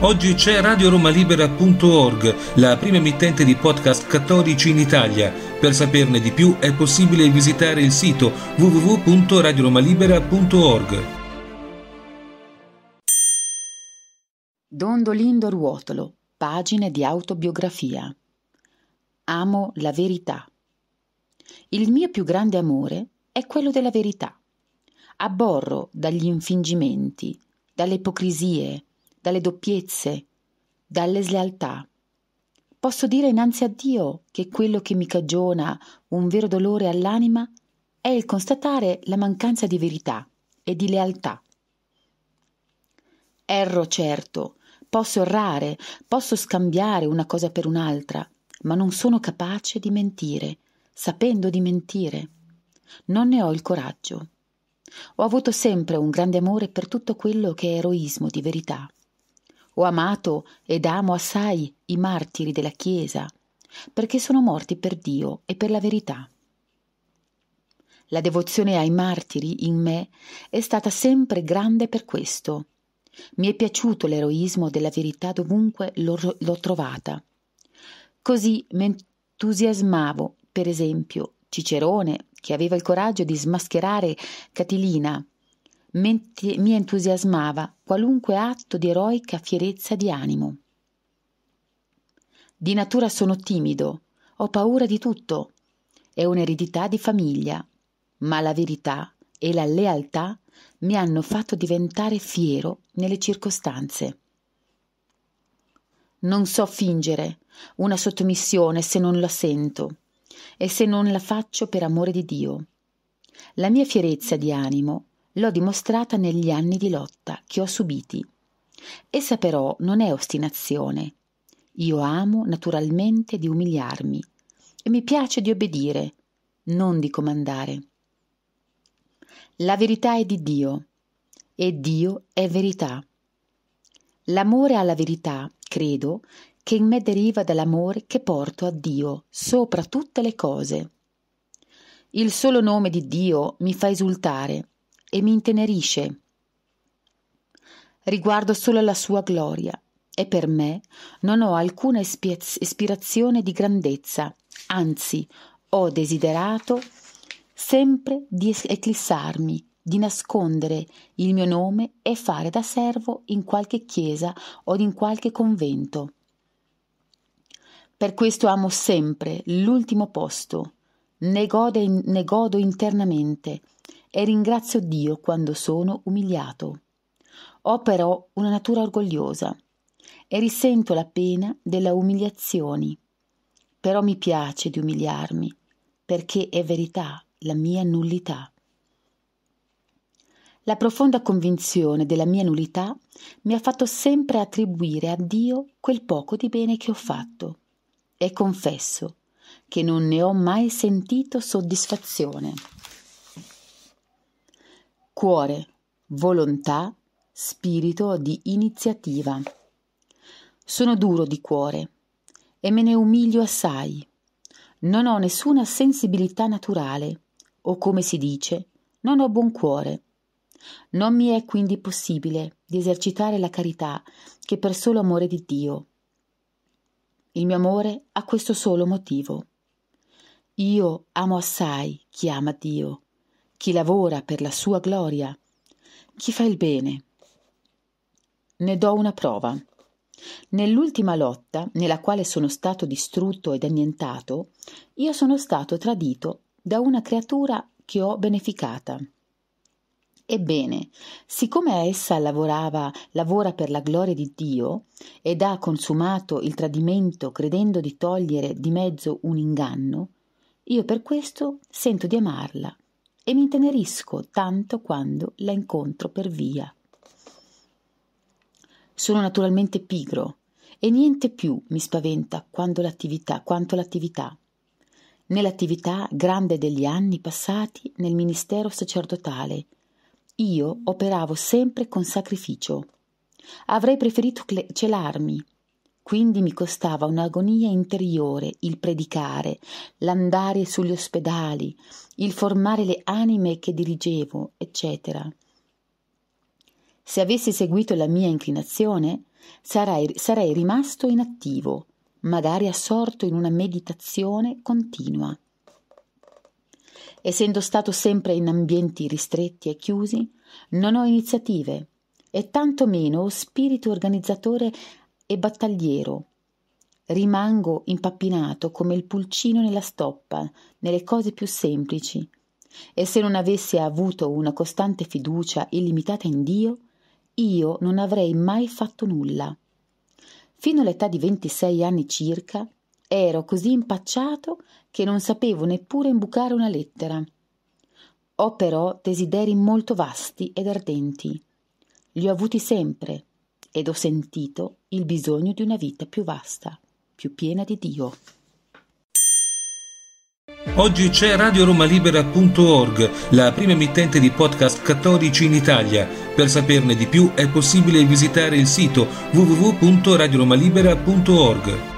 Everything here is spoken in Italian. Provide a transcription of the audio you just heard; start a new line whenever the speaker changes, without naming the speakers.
Oggi c'è radioromalibera.org, la prima emittente di podcast cattolici in Italia. Per saperne di più è possibile visitare il sito www.radioromalibera.org. Don Dolindo Ruotolo, pagine di autobiografia. Amo la verità. Il mio più grande amore è quello della verità. Abborro dagli infingimenti, dalle ipocrisie, dalle doppiezze, dalle slealtà. Posso dire innanzi a Dio che quello che mi cagiona un vero dolore all'anima è il constatare la mancanza di verità e di lealtà. Erro certo, posso errare, posso scambiare una cosa per un'altra, ma non sono capace di mentire, sapendo di mentire. Non ne ho il coraggio. Ho avuto sempre un grande amore per tutto quello che è eroismo di verità. Ho amato ed amo assai i martiri della Chiesa, perché sono morti per Dio e per la verità. La devozione ai martiri in me è stata sempre grande per questo. Mi è piaciuto l'eroismo della verità dovunque l'ho, l'ho trovata. Così m'entusiasmavo, per esempio, Cicerone, che aveva il coraggio di smascherare Catilina, mentre mi entusiasmava qualunque atto di eroica fierezza di animo. Di natura sono timido, ho paura di tutto. È un'eredità di famiglia, ma la verità e la lealtà mi hanno fatto diventare fiero nelle circostanze. Non so fingere una sottomissione se non la sento e se non la faccio per amore di Dio. La mia fierezza di animo L'ho dimostrata negli anni di lotta che ho subiti. Essa però non è ostinazione. Io amo naturalmente di umiliarmi e mi piace di obbedire, non di comandare. La verità è di Dio e Dio è verità. L'amore alla verità, credo, che in me deriva dall'amore che porto a Dio sopra tutte le cose. Il solo nome di Dio mi fa esultare e mi intenerisce. Riguardo solo alla sua gloria e per me non ho alcuna ispirazione di grandezza, anzi ho desiderato sempre di eclissarmi, di nascondere il mio nome e fare da servo in qualche chiesa o in qualche convento. Per questo amo sempre l'ultimo posto, ne, gode, ne godo internamente, e ringrazio Dio quando sono umiliato. Ho però una natura orgogliosa e risento la pena della umiliazione. Però mi piace di umiliarmi, perché è verità la mia nullità. La profonda convinzione della mia nullità mi ha fatto sempre attribuire a Dio quel poco di bene che ho fatto e confesso che non ne ho mai sentito soddisfazione cuore, volontà, spirito di iniziativa. Sono duro di cuore e me ne umilio assai. Non ho nessuna sensibilità naturale o come si dice, non ho buon cuore. Non mi è quindi possibile di esercitare la carità che per solo amore di Dio. Il mio amore ha questo solo motivo. Io amo assai chi ama Dio chi lavora per la sua gloria, chi fa il bene. Ne do una prova. Nell'ultima lotta, nella quale sono stato distrutto ed annientato, io sono stato tradito da una creatura che ho beneficata. Ebbene, siccome essa lavorava, lavora per la gloria di Dio ed ha consumato il tradimento credendo di togliere di mezzo un inganno, io per questo sento di amarla e mi intenerisco tanto quando la incontro per via. Sono naturalmente pigro e niente più mi spaventa quando l'attività, quanto l'attività. Nell'attività grande degli anni passati nel ministero sacerdotale, io operavo sempre con sacrificio. Avrei preferito celarmi quindi mi costava un'agonia interiore il predicare, l'andare sugli ospedali, il formare le anime che dirigevo, eccetera. Se avessi seguito la mia inclinazione, sarei, sarei rimasto inattivo, magari assorto in una meditazione continua. Essendo stato sempre in ambienti ristretti e chiusi, non ho iniziative e tantomeno ho spirito organizzatore e battagliero. Rimango impappinato come il pulcino nella stoppa, nelle cose più semplici. E se non avessi avuto una costante fiducia illimitata in Dio, io non avrei mai fatto nulla. Fino all'età di 26 anni circa ero così impacciato che non sapevo neppure imbucare una lettera. Ho però desideri molto vasti ed ardenti. Li ho avuti sempre ed ho sentito il bisogno di una vita più vasta, più piena di Dio. Oggi c'è radioromalibera.org, la prima emittente di podcast cattolici in Italia. Per saperne di più è possibile visitare il sito www.radioromalibera.org.